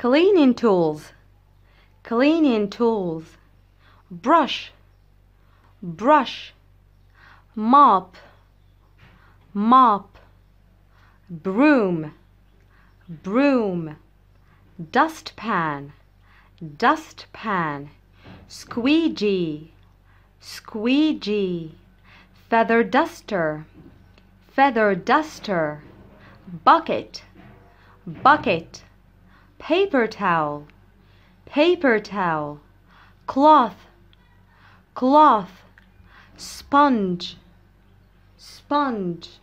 cleaning tools, cleaning tools, brush, brush, mop, mop, broom, broom, dustpan, dustpan, squeegee, squeegee, feather duster, feather duster, bucket, bucket, paper towel, paper towel, cloth, cloth, sponge, sponge,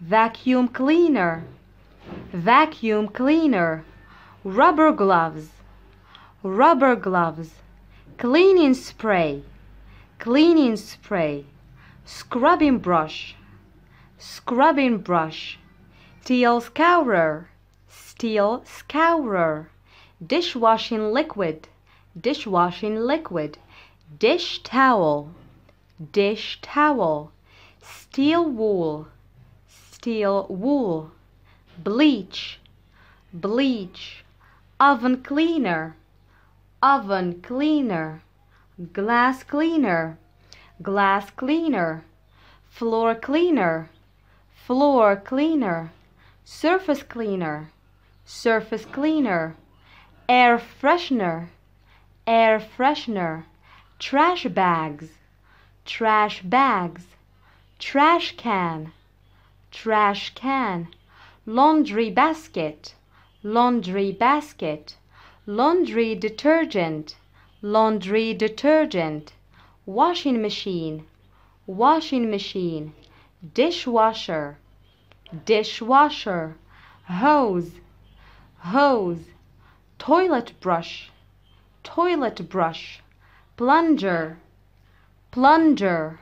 vacuum cleaner, vacuum cleaner, rubber gloves, rubber gloves, cleaning spray, cleaning spray, scrubbing brush, scrubbing brush, teal scourer, steel scourer, dishwashing liquid, dishwashing liquid, dish towel, dish towel, steel wool, steel wool, bleach, bleach, oven cleaner, oven cleaner, glass cleaner, glass cleaner, floor cleaner, floor cleaner, surface cleaner, surface cleaner, air freshener, air freshener, trash bags, trash bags, trash can, trash can, laundry basket, laundry basket, laundry detergent, laundry detergent, washing machine, washing machine, dishwasher, dishwasher, hose, hose, toilet brush, toilet brush, plunger, plunger.